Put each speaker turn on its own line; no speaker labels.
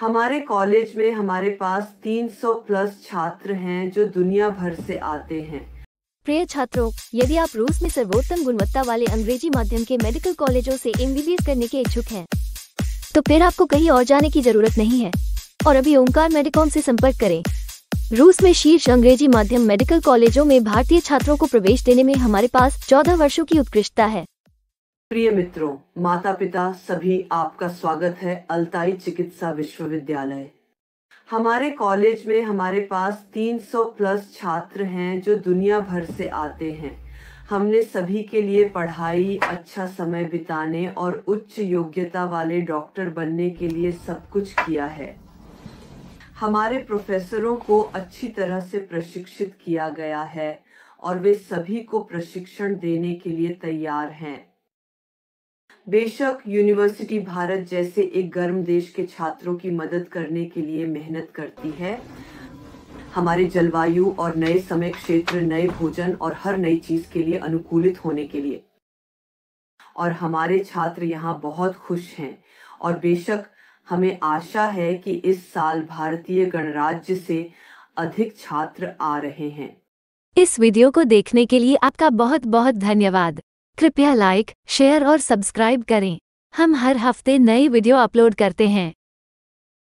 हमारे कॉलेज में हमारे पास 300 प्लस छात्र हैं जो दुनिया
भर से आते हैं प्रिय छात्रों यदि आप रूस में सर्वोत्तम गुणवत्ता वाले अंग्रेजी माध्यम के मेडिकल कॉलेजों से एम करने के इच्छुक हैं, तो फिर आपको कहीं और जाने की जरूरत नहीं है और अभी ओंकार मेडिकॉम से संपर्क करें रूस में शीर्ष अंग्रेजी माध्यम मेडिकल कॉलेजों में भारतीय छात्रों को प्रवेश देने में हमारे पास चौदह वर्षों की उत्कृष्टता है
प्रिय मित्रों माता पिता सभी आपका स्वागत है अलताई चिकित्सा विश्वविद्यालय हमारे कॉलेज में हमारे पास 300 प्लस छात्र हैं जो दुनिया भर से आते हैं हमने सभी के लिए पढ़ाई अच्छा समय बिताने और उच्च योग्यता वाले डॉक्टर बनने के लिए सब कुछ किया है हमारे प्रोफेसरों को अच्छी तरह से प्रशिक्षित किया गया है और वे सभी को प्रशिक्षण देने के लिए तैयार हैं बेशक यूनिवर्सिटी भारत जैसे एक गर्म देश के छात्रों की मदद करने के लिए मेहनत करती है हमारे जलवायु और नए समय क्षेत्र नए भोजन और हर नई चीज के लिए अनुकूलित होने के लिए और हमारे छात्र यहाँ बहुत खुश हैं और बेशक हमें आशा है कि इस साल भारतीय गणराज्य से अधिक छात्र आ रहे हैं
इस वीडियो को देखने के लिए आपका बहुत बहुत धन्यवाद कृपया लाइक शेयर और सब्सक्राइब करें हम हर हफ्ते नए वीडियो अपलोड करते हैं